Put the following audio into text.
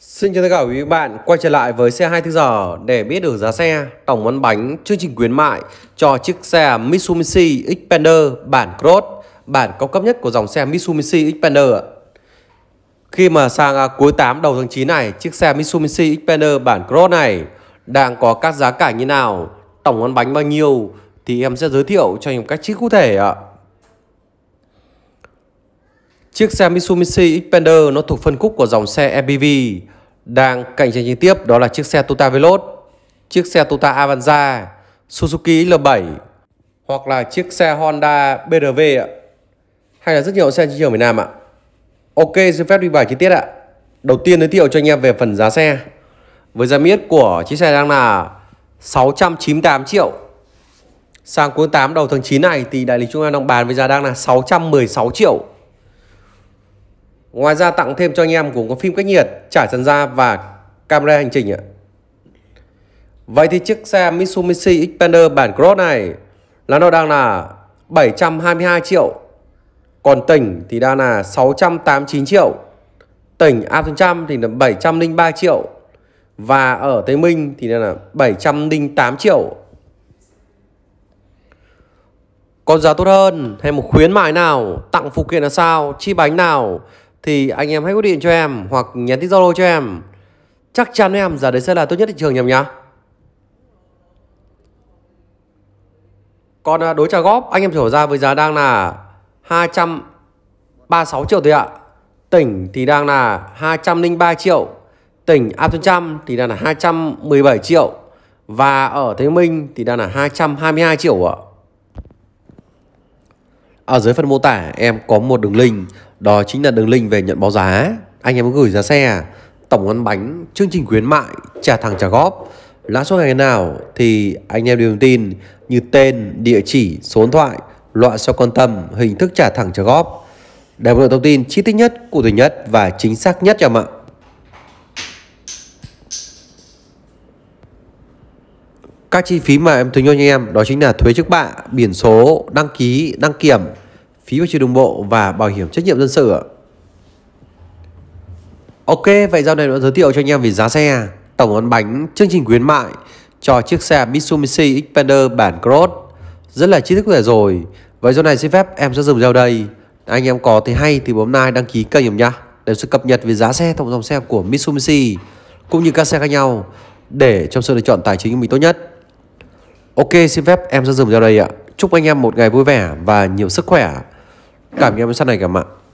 Xin chào tất cả quý bạn quay trở lại với xe 24 giờ để biết được giá xe, tổng món bánh, chương trình khuyến mại cho chiếc xe Mitsubishi Xpander bản Cross, bản cao cấp nhất của dòng xe Mitsubishi Xpander ạ. Khi mà sang à, cuối 8 đầu tháng 9 này, chiếc xe Mitsubishi Xpander bản Cross này đang có các giá cả như nào, tổng món bánh bao nhiêu thì em sẽ giới thiệu cho những cách chi cụ thể ạ. Chiếc xe Mitsubishi Xpander nó thuộc phân khúc của dòng xe MPV đang cạnh tranh trực tiếp đó là chiếc xe Toyota Veloz, chiếc xe Toyota Avanza, Suzuki L7 hoặc là chiếc xe Honda BRV ạ. Hay là rất nhiều xe trên trường Việt Nam ạ. Ok, xin phép đi vào chi tiết ạ. Đầu tiên giới thiệu cho anh em về phần giá xe. Với giá miết của chiếc xe đang là 698 triệu. Sang cuối 8 đầu tháng 9 này thì đại lý chúng em đang bán với giá đang là 616 triệu. Ngoài ra tặng thêm cho anh em cũng có phim cách nhiệt, trải trần da và camera hành trình ạ. Vậy thì chiếc xe Mitsubishi Xpander bản Cross này là nó đang là 722 triệu. Còn tỉnh thì đang là 689 triệu. Tỉnh A trăm thì là 703 triệu. Và ở Tây Minh thì đang là 708 triệu. Còn giá tốt hơn hay một khuyến mại nào, tặng phụ kiện là sao, chi bánh nào thì anh em hãy gọi điện cho em hoặc nhắn tin Zalo cho em. Chắc chắn em giá đấy sẽ là tốt nhất thị trường nhầm nhá. Còn à, đối trả góp anh em thổi ra với giá đang là 236 triệu thôi ạ. Tỉnh thì đang là 203 triệu. Tỉnh áp trăm thì đang là 217 triệu. Và ở Thế Minh thì đang là 222 triệu ạ. Ở à, dưới phần mô tả em có một đường link Đó chính là đường link về nhận báo giá Anh em gửi giá xe Tổng ăn bánh, chương trình khuyến mại Trả thẳng trả góp Lãi suất ngày nào thì anh em đều tin Như tên, địa chỉ, số điện thoại Loại xe quan tâm, hình thức trả thẳng trả góp Để được thông tin chi tiết nhất, cụ thể nhất Và chính xác nhất cho em ạ Các chi phí mà em tính cho anh em đó chính là thuế trước bạ, biển số, đăng ký, đăng kiểm, phí bảo trì đường bộ và bảo hiểm trách nhiệm dân sự Ok, vậy giao này đã giới thiệu cho anh em về giá xe, tổng ăn bánh, chương trình khuyến mại cho chiếc xe Mitsubishi Xpander bản Cross. Rất là chi tiết rẻ rồi. Vậy giao này xin phép em sẽ dừng video đây. Anh em có thấy hay thì bấm like đăng ký kênh em nhá. Để sự cập nhật về giá xe tổng dòng xe của Mitsubishi cũng như các xe khác nhau để trong sự lựa chọn tài chính của mình tốt nhất. Ok, xin phép em sẽ dừng vào đây ạ. Chúc anh em một ngày vui vẻ và nhiều sức khỏe. Cảm ơn em săn này cả mạng.